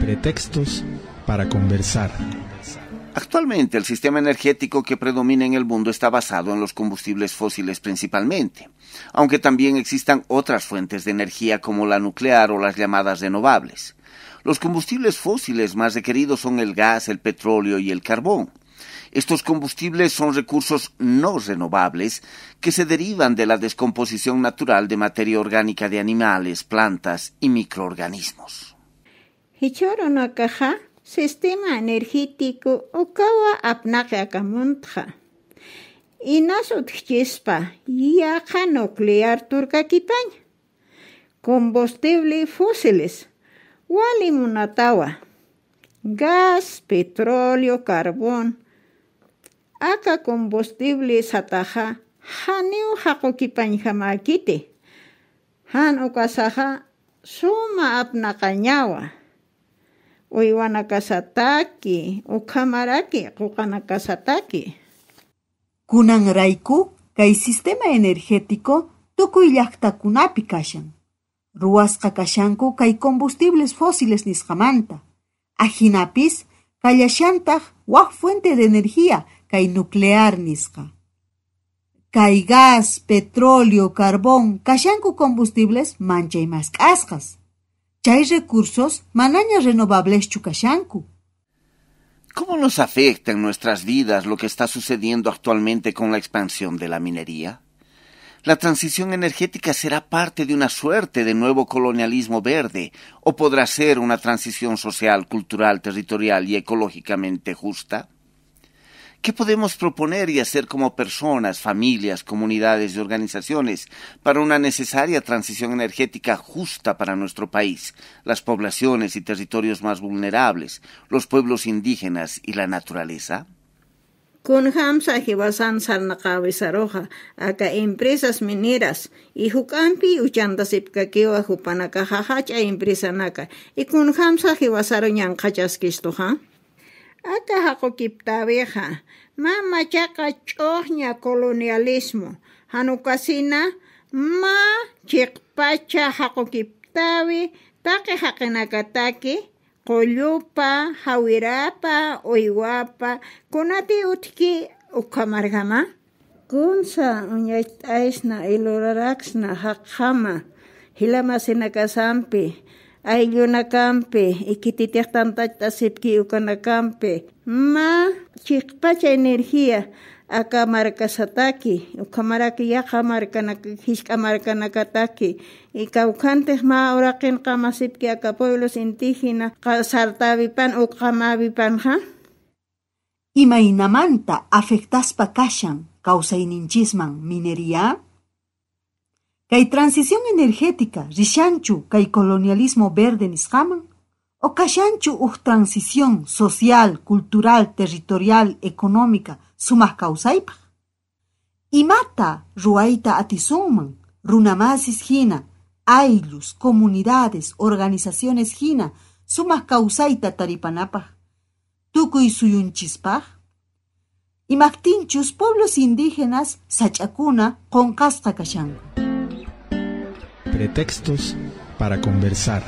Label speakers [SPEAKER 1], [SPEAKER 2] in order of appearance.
[SPEAKER 1] Pretextos para conversar.
[SPEAKER 2] Actualmente el sistema energético que predomina en el mundo está basado en los combustibles fósiles principalmente, aunque también existan otras fuentes de energía como la nuclear o las llamadas renovables. Los combustibles fósiles más requeridos son el gas, el petróleo y el carbón. Estos combustibles son recursos no renovables que se derivan de la descomposición natural de materia orgánica de animales, plantas y microorganismos.
[SPEAKER 3] Hichorunakaja, sistema energético ukawa apnaqa akamuntqa. ¿Ya yaqa nuclear turkakipaña. Combustible fósiles, wali munatawa. Gas, petróleo, carbón. Aka combustible sataja haniu haqukipañhamakiti. Han ukasaja suma apnaqañawa o ukana ukhamaraki
[SPEAKER 1] Kunang raiku, kay sistema energético tukuy kunapi kashan ruwasqa kashanku kay combustibles fósiles nisqamanta ajinapis kallashantaq wa fuente de energía kai nuclear nisqa kay gas petróleo carbón kashanku combustibles y masqasqas recursos renovables ¿Cómo nos
[SPEAKER 2] afecta en nuestras vidas lo que está sucediendo actualmente con la expansión de la minería? ¿La transición energética será parte de una suerte de nuevo colonialismo verde o podrá ser una transición social, cultural, territorial y ecológicamente justa? ¿Qué podemos proponer y hacer como personas, familias, comunidades y organizaciones para una necesaria transición energética justa para nuestro país, las poblaciones y territorios más vulnerables, los pueblos indígenas y la naturaleza?
[SPEAKER 3] Con Hamsa Hibasan Sarnakawisaroja, acá empresas mineras, y Jukampi Uchanda Sipkakewa Jupanaka Jajacha empresa Naka, y con Hamsa Hibasaro Nyankachaskistoja. Ata hakukiptabiqa mamachaqa ch'uqña colonialismo Hanukasina ma chiqpacha hakukiptabi taqi haqinakataqi qullupa hawirapa uywapa kunati utiki ukhamarqama kunsa uñayt'aysna iluraraqsna haqhama hilamasinakasanpi ayllunacampi ukana campe ma chispacha energía akamarkasataki ukhamaraki yaqa markanaka hisk'amarkanakataki y kawkhantej ma uraqinqa kamasipki aka pueblos indígena Y mainamanta imaynamanta pa kashan ininchisman minería
[SPEAKER 1] Kay transición energética, rishanchu, kay colonialismo verde nishaman, o kashanchu transición social, cultural, territorial, económica, sumas causaipa. Imata, ruaita atisuman, runamasis hina, aylus, comunidades, organizaciones hina, sumas causaita taripanapa, tukuy suyunchispaj. Imactinchus pueblos indígenas sachakuna Concasta kashanku textos para conversar.